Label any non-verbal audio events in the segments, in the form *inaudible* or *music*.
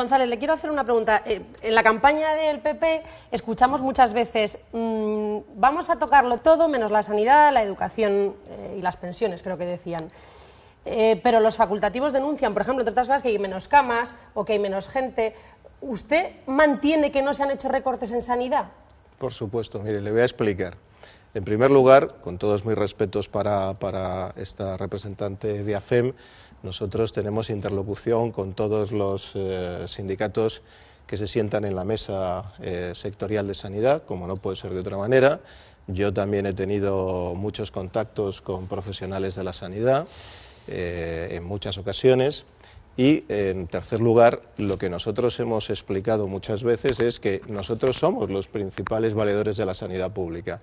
González, le quiero hacer una pregunta. Eh, en la campaña del PP escuchamos muchas veces, mm, vamos a tocarlo todo menos la sanidad, la educación eh, y las pensiones, creo que decían. Eh, pero los facultativos denuncian, por ejemplo, entre otras cosas, que hay menos camas o que hay menos gente. ¿Usted mantiene que no se han hecho recortes en sanidad? Por supuesto, mire, le voy a explicar. En primer lugar, con todos mis respetos para, esta representante de AFEM, nosotros tenemos interlocución con todos los eh, sindicatos que se sientan en la mesa eh, sectorial de sanidad, como no puede ser de otra manera. Yo también he tenido muchos contactos con profesionales de la sanidad eh, en muchas ocasiones. Y en tercer lugar, lo que nosotros hemos explicado muchas veces es que nosotros somos los principales valedores de la sanidad pública.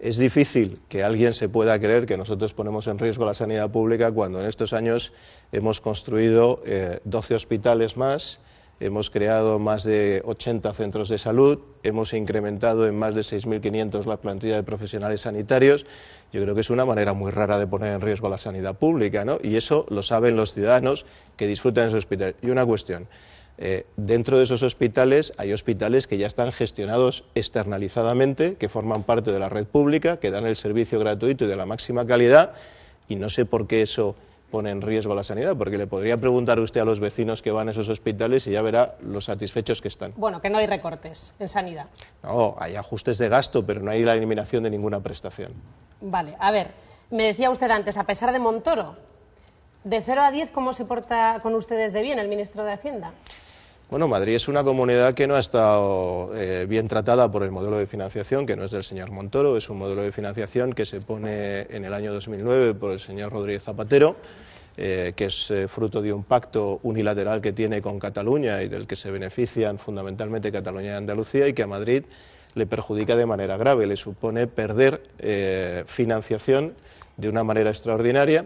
Es difícil que alguien se pueda creer que nosotros ponemos en riesgo la sanidad pública cuando en estos años hemos construido 12 eh, hospitales más, hemos creado más de 80 centros de salud, hemos incrementado en más de 6.500 la plantilla de profesionales sanitarios. Yo creo que es una manera muy rara de poner en riesgo la sanidad pública, ¿no? Y eso lo saben los ciudadanos que disfrutan de su hospital. Y una cuestión. Eh, dentro de esos hospitales hay hospitales que ya están gestionados externalizadamente, que forman parte de la red pública, que dan el servicio gratuito y de la máxima calidad, y no sé por qué eso pone en riesgo la sanidad, porque le podría preguntar usted a los vecinos que van a esos hospitales y ya verá los satisfechos que están. Bueno, que no hay recortes en sanidad. No, hay ajustes de gasto, pero no hay la eliminación de ninguna prestación. Vale, a ver, me decía usted antes, a pesar de Montoro, de 0 a 10, ¿cómo se porta con ustedes de bien el ministro de Hacienda? Bueno, Madrid es una comunidad que no ha estado eh, bien tratada por el modelo de financiación, que no es del señor Montoro, es un modelo de financiación que se pone en el año 2009 por el señor Rodríguez Zapatero, eh, que es eh, fruto de un pacto unilateral que tiene con Cataluña y del que se benefician fundamentalmente Cataluña y Andalucía y que a Madrid le perjudica de manera grave, le supone perder financiación de una manera extraordinaria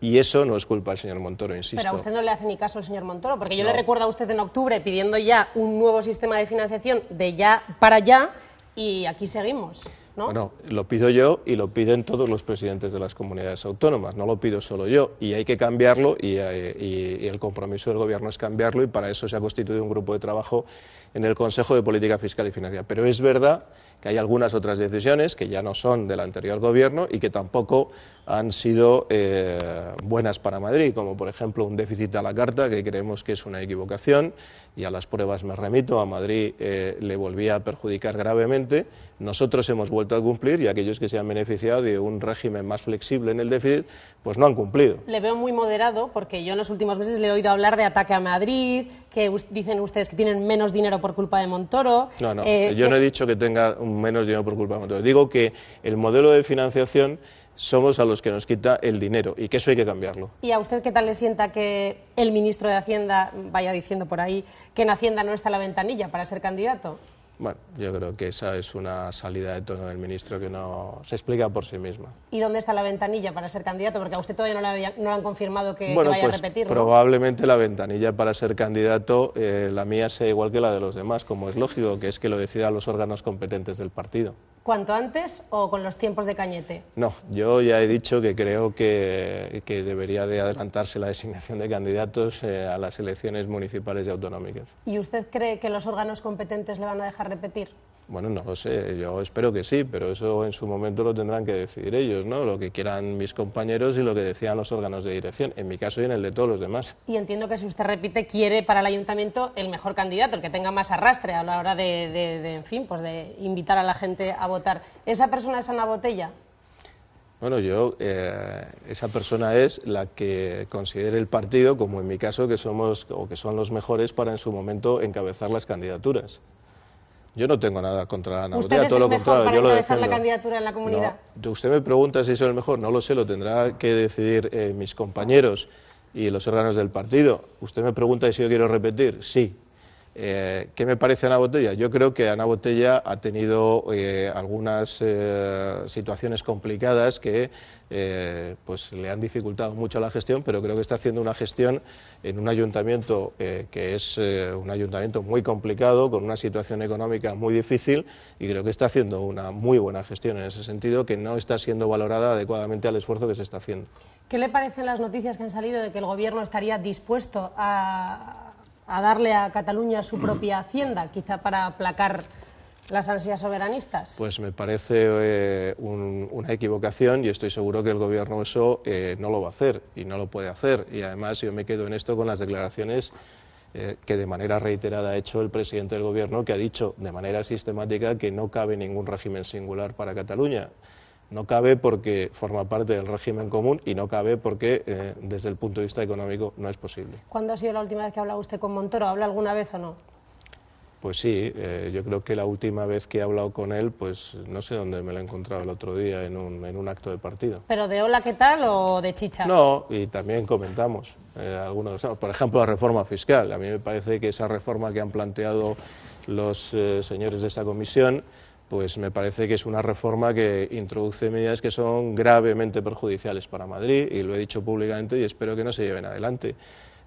y eso no es culpa del señor Montoro, insisto. Pero a usted no le hace ni caso al señor Montoro, porque yo le recuerdo a usted en octubre pidiendo ya un nuevo sistema de financiación de ya para ya y aquí seguimos. ¿no? Bueno, lo pido yo y lo piden todos los presidentes de las comunidades autónomas, no lo pido solo yo. Y hay que cambiarlo y, eh, y el compromiso del Gobierno es cambiarlo y para eso se ha constituido un grupo de trabajo en el Consejo de Política Fiscal y Financiera. Pero es verdad que hay algunas otras decisiones que ya no son del anterior Gobierno y que tampoco han sido eh, buenas para Madrid, como por ejemplo un déficit a la carta, que creemos que es una equivocación, y a las pruebas me remito, a Madrid eh, le volvía a perjudicar gravemente. Nosotros hemos vuelto a cumplir y aquellos que se han beneficiado de un régimen más flexible en el déficit, pues no han cumplido. Le veo muy moderado porque yo en los últimos meses le he oído hablar de ataque a Madrid, que dicen ustedes que tienen menos dinero por culpa de Montoro. No, no, eh, yo no he dicho que tenga menos dinero por culpa de Montoro. Digo que el modelo de financiación somos a los que nos quita el dinero y que eso hay que cambiarlo. ¿Y a usted qué tal le sienta que el ministro de Hacienda vaya diciendo por ahí que en Hacienda no está la ventanilla para ser candidato? Bueno, yo creo que esa es una salida de tono del ministro que no se explica por sí misma. ¿Y dónde está la ventanilla para ser candidato? Porque a usted todavía no le, han confirmado que, vaya a pues repetir. Probablemente la ventanilla para ser candidato, eh, la mía sea igual que la de los demás, como es lógico, que es que lo decidan los órganos competentes del partido cuanto antes o con los tiempos de Cañete? No, yo ya he dicho que creo que, debería de adelantarse la designación de candidatos eh, a las elecciones municipales y autonómicas. ¿Y usted cree que los órganos competentes le van a dejar repetir? Bueno, no lo sé, yo espero que sí, pero eso en su momento lo tendrán que decidir ellos, ¿no? Lo que quieran mis compañeros y lo que decían los órganos de dirección, en mi caso y en el de todos los demás. Y entiendo que si usted repite, quiere para el ayuntamiento el mejor candidato, el que tenga más arrastre a la hora de, en fin, pues de invitar a la gente a votar. ¿Esa persona es Ana Botella? Bueno, yo, eh, esa persona es la que considere el partido, como en mi caso, que somos o que son los mejores para en su momento encabezar las candidaturas. Yo no tengo nada contra Ana Usted todo lo contrario. yo lo la candidatura en la comunidad? Usted me pregunta si soy el mejor, no lo sé, lo tendrá que decidir eh, mis compañeros y los órganos del partido. Usted me pregunta si yo quiero repetir, sí, eh, ¿Qué me parece Ana Botella? Yo creo que Ana Botella ha tenido eh, algunas eh, situaciones complicadas que pues le han dificultado mucho la gestión, pero creo que está haciendo una gestión en un ayuntamiento que es un ayuntamiento muy complicado, con una situación económica muy difícil, y creo que está haciendo una muy buena gestión en ese sentido, que no está siendo valorada adecuadamente al esfuerzo que se está haciendo. ¿Qué le parecen las noticias que han salido de que el Gobierno estaría dispuesto a a darle a Cataluña su propia *clears throat* hacienda, quizá para aplacar las ansias soberanistas? Pues me parece eh, una equivocación y estoy seguro que el gobierno eso eh, no lo va a hacer y no lo puede hacer. Y además yo me quedo en esto con las declaraciones eh, que de manera reiterada ha hecho el presidente del gobierno, que ha dicho de manera sistemática que no cabe ningún régimen singular para Cataluña. No cabe porque forma parte del régimen común y no cabe porque eh, desde el punto de vista económico no es posible. ¿Cuándo ha sido la última vez que ha hablado usted con Montoro? ¿Habla alguna vez o no? Pues sí, eh, yo creo que la última vez que he hablado con él, pues no sé dónde me lo he encontrado el otro día, en un, acto de partido. ¿Pero de hola qué tal o de chicha? No, y también comentamos eh, algunos, por ejemplo, la reforma fiscal. A mí me parece que esa reforma que han planteado los señores de esta comisión pues me parece que es una reforma que introduce medidas que son gravemente perjudiciales para Madrid y lo he dicho públicamente y espero que no se lleven adelante.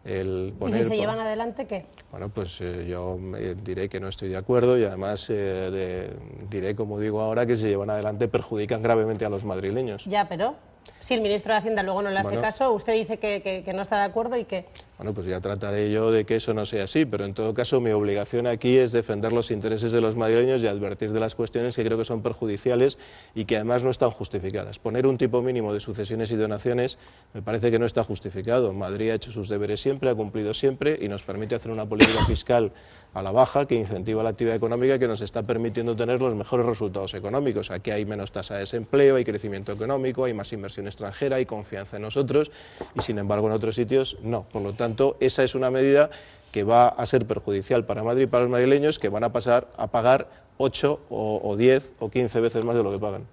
¿Y si se llevan adelante qué? Bueno, pues eh, yo diré que no estoy de acuerdo y además eh, diré, como digo ahora, que si se llevan adelante perjudican gravemente a los madrileños. Ya, pero si el ministro de Hacienda luego no le hace caso, usted dice que, que, no está de acuerdo y que... Bueno, pues ya trataré yo de que eso no sea así, pero en todo caso mi obligación aquí es defender los intereses de los madrileños y advertir de las cuestiones que creo que son perjudiciales y que además no están justificadas. Poner un tipo mínimo de sucesiones y donaciones me parece que no está justificado. Madrid ha hecho sus deberes siempre, ha cumplido siempre y nos permite hacer una política fiscal a la baja que incentiva la actividad económica y que nos está permitiendo tener los mejores resultados económicos. Aquí hay menos tasa de desempleo, hay crecimiento económico, hay más inversión extranjera, y confianza en nosotros y sin embargo en otros sitios no. Por lo tanto, esa es una medida que va a ser perjudicial para Madrid y para los madrileños que van a pasar a pagar 8 o, o 10 o 15 veces más de lo que pagan.